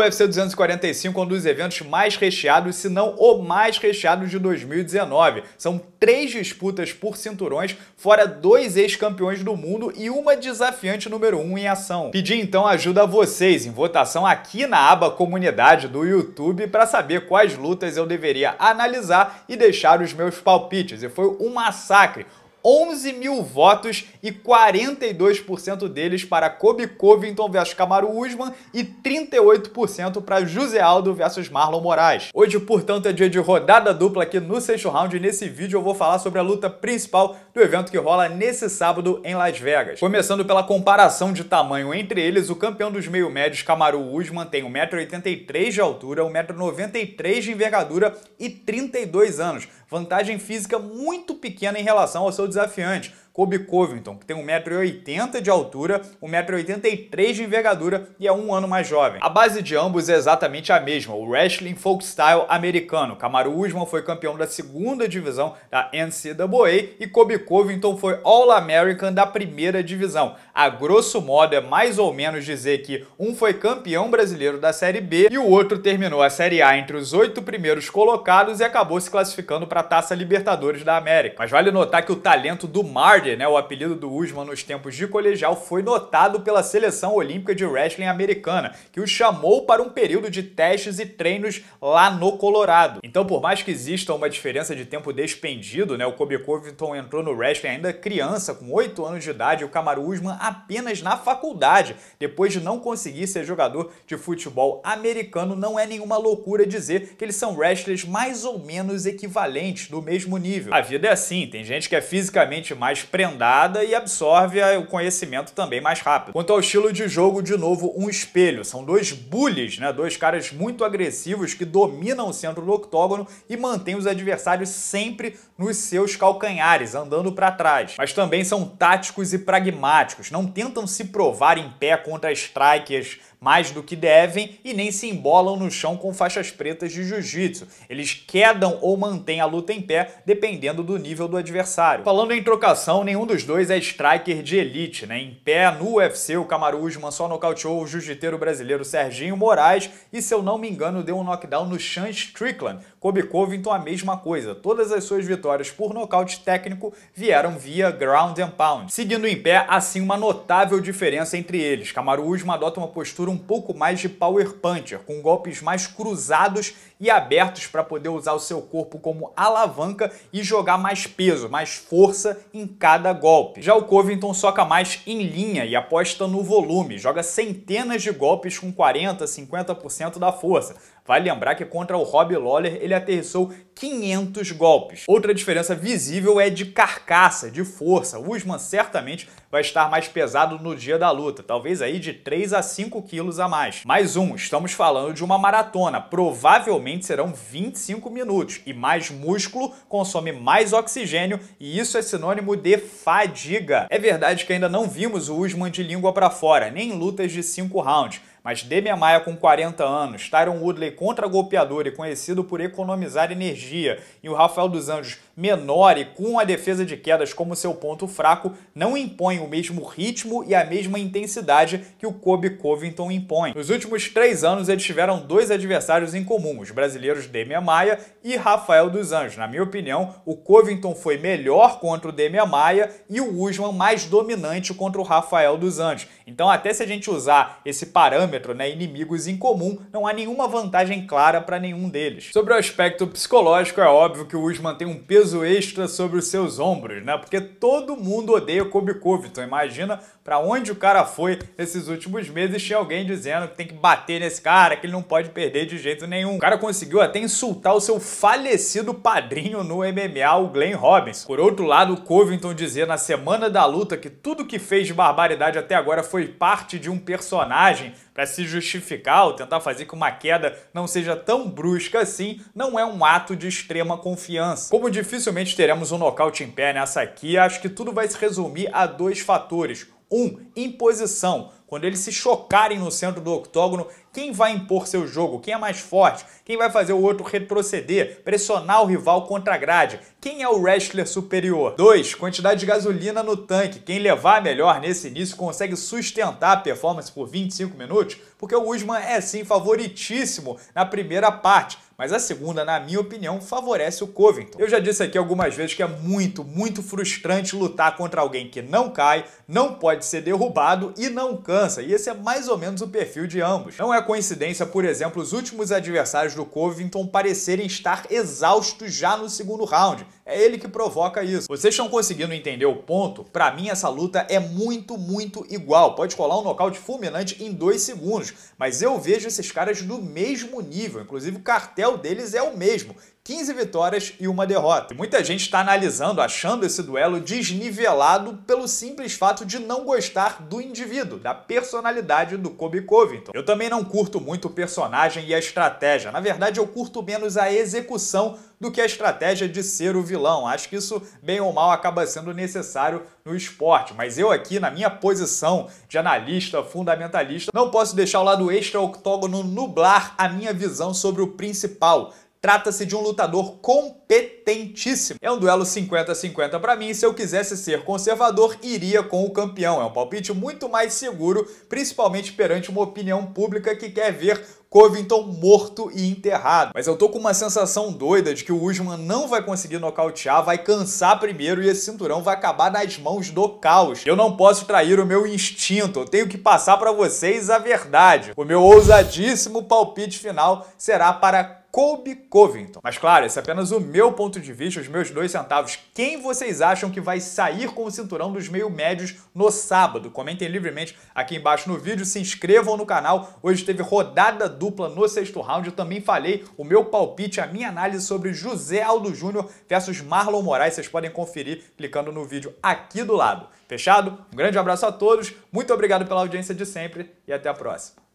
UFC 245 é um dos eventos mais recheados, se não o mais recheado de 2019. São três disputas por cinturões, fora dois ex-campeões do mundo e uma desafiante número um em ação. Pedi então ajuda a vocês em votação aqui na aba comunidade do YouTube para saber quais lutas eu deveria analisar e deixar os meus palpites. E foi um massacre. 11 mil votos e 42% deles para Kobe Covington versus Camaro Usman e 38% para José Aldo versus Marlon Moraes. Hoje, portanto, é dia de rodada dupla aqui no sexto round e nesse vídeo eu vou falar sobre a luta principal do evento que rola nesse sábado em Las Vegas. Começando pela comparação de tamanho entre eles, o campeão dos meio médios Camaro Usman tem 1,83m de altura, 1,93m de envergadura e 32 anos, vantagem física muito pequena em relação ao seu desafiante. Kobe Covington, que tem 1,80m de altura, 1,83m de envergadura e é um ano mais jovem. A base de ambos é exatamente a mesma, o wrestling folk style americano. Kamaru Usman foi campeão da segunda divisão da NCAA e Kobe Covington foi All-American da primeira divisão. A grosso modo é mais ou menos dizer que um foi campeão brasileiro da Série B e o outro terminou a Série A entre os oito primeiros colocados e acabou se classificando para a Taça Libertadores da América. Mas vale notar que o talento do Mar né, o apelido do Usman nos tempos de colegial, foi notado pela Seleção Olímpica de Wrestling americana, que o chamou para um período de testes e treinos lá no Colorado. Então, por mais que exista uma diferença de tempo despendido, né, o Kobe Covington entrou no wrestling ainda criança, com 8 anos de idade, e o Kamaru Usman apenas na faculdade, depois de não conseguir ser jogador de futebol americano, não é nenhuma loucura dizer que eles são wrestlers mais ou menos equivalentes, do mesmo nível. A vida é assim, tem gente que é fisicamente mais prendada e absorve o conhecimento também mais rápido. Quanto ao estilo de jogo, de novo, um espelho. São dois bullies, né? dois caras muito agressivos que dominam o centro do octógono e mantêm os adversários sempre nos seus calcanhares, andando para trás. Mas também são táticos e pragmáticos, não tentam se provar em pé contra strikers mais do que devem e nem se embolam no chão com faixas pretas de jiu-jitsu. Eles quedam ou mantêm a luta em pé, dependendo do nível do adversário. Falando em trocação, nenhum dos dois é striker de elite, né? Em pé, no UFC, o Kamaru Usman só nocauteou o jiu-jiteiro brasileiro Serginho Moraes e, se eu não me engano, deu um knockdown no Sean Strickland, Kobe Covington a mesma coisa. Todas as suas vitórias por nocaute técnico vieram via ground and pound. Seguindo em pé, assim uma notável diferença entre eles. Kamaru Usman adota uma postura um pouco mais de power puncher, com golpes mais cruzados e abertos para poder usar o seu corpo como alavanca e jogar mais peso, mais força em cada golpe. Já o Covington soca mais em linha e aposta no volume, joga centenas de golpes com 40, 50% da força. Vale lembrar que contra o Rob Lawler ele aterrissou 500 golpes. Outra diferença visível é de carcaça, de força. O Usman certamente vai estar mais pesado no dia da luta, talvez aí de 3 a 5 quilos a mais. Mais um, estamos falando de uma maratona, provavelmente serão 25 minutos, e mais músculo consome mais oxigênio, e isso é sinônimo de fadiga. É verdade que ainda não vimos o Usman de língua para fora, nem lutas de 5 rounds, mas Demian Maia, com 40 anos, Tyron Woodley contra-golpeador e conhecido por economizar energia, e o Rafael dos Anjos menor e com a defesa de quedas como seu ponto fraco, não impõe o mesmo ritmo e a mesma intensidade que o Kobe Covington impõe. Nos últimos três anos, eles tiveram dois adversários em comum, os brasileiros Demian Maia e Rafael dos Anjos. Na minha opinião, o Covington foi melhor contra o Demian Maia e o Usman mais dominante contra o Rafael dos Anjos. Então, até se a gente usar esse parâmetro, né, inimigos em comum, não há nenhuma vantagem clara para nenhum deles. Sobre o aspecto psicológico, é óbvio que o Usman tem um peso peso extra sobre os seus ombros, né? Porque todo mundo odeia Kobe Covington. Imagina para onde o cara foi nesses últimos meses tinha alguém dizendo que tem que bater nesse cara, que ele não pode perder de jeito nenhum. O cara conseguiu até insultar o seu falecido padrinho no MMA, o Glenn Robbins. Por outro lado, o Covington dizia na semana da luta que tudo que fez de barbaridade até agora foi parte de um personagem para se justificar ou tentar fazer que uma queda não seja tão brusca assim, não é um ato de extrema confiança. Como dificilmente teremos um nocaute em pé nessa aqui, acho que tudo vai se resumir a dois fatores. Um, imposição. Quando eles se chocarem no centro do octógono, quem vai impor seu jogo? Quem é mais forte? Quem vai fazer o outro retroceder? Pressionar o rival contra a grade? Quem é o wrestler superior? 2. Quantidade de gasolina no tanque. Quem levar melhor nesse início consegue sustentar a performance por 25 minutos, porque o Usman é sim favoritíssimo na primeira parte mas a segunda, na minha opinião, favorece o Covington. Eu já disse aqui algumas vezes que é muito, muito frustrante lutar contra alguém que não cai, não pode ser derrubado e não cansa, e esse é mais ou menos o perfil de ambos. Não é coincidência, por exemplo, os últimos adversários do Covington parecerem estar exaustos já no segundo round. É ele que provoca isso. Vocês estão conseguindo entender o ponto? Para mim, essa luta é muito, muito igual. Pode colar um nocaute fulminante em dois segundos, mas eu vejo esses caras do mesmo nível, inclusive o cartel papel deles é o mesmo, 15 vitórias e uma derrota. E muita gente está analisando, achando esse duelo desnivelado pelo simples fato de não gostar do indivíduo, da personalidade do Kobe Covington. Eu também não curto muito o personagem e a estratégia. Na verdade, eu curto menos a execução do que a estratégia de ser o vilão. Acho que isso, bem ou mal, acaba sendo necessário no esporte. Mas eu aqui, na minha posição de analista, fundamentalista, não posso deixar o lado extra-octógono nublar a minha visão sobre o principal Trata-se de um lutador competentíssimo. É um duelo 50-50 para mim, se eu quisesse ser conservador, iria com o campeão. É um palpite muito mais seguro, principalmente perante uma opinião pública que quer ver Covington morto e enterrado. Mas eu tô com uma sensação doida de que o Usman não vai conseguir nocautear, vai cansar primeiro e esse cinturão vai acabar nas mãos do caos. Eu não posso trair o meu instinto, eu tenho que passar para vocês a verdade. O meu ousadíssimo palpite final será para Colby Covington. Mas claro, esse é apenas o meu ponto de vista, os meus dois centavos. Quem vocês acham que vai sair com o cinturão dos meio médios no sábado? Comentem livremente aqui embaixo no vídeo, se inscrevam no canal. Hoje teve rodada dupla no sexto round. Eu também falei o meu palpite, a minha análise sobre José Aldo Júnior versus Marlon Moraes. Vocês podem conferir clicando no vídeo aqui do lado. Fechado? Um grande abraço a todos, muito obrigado pela audiência de sempre e até a próxima.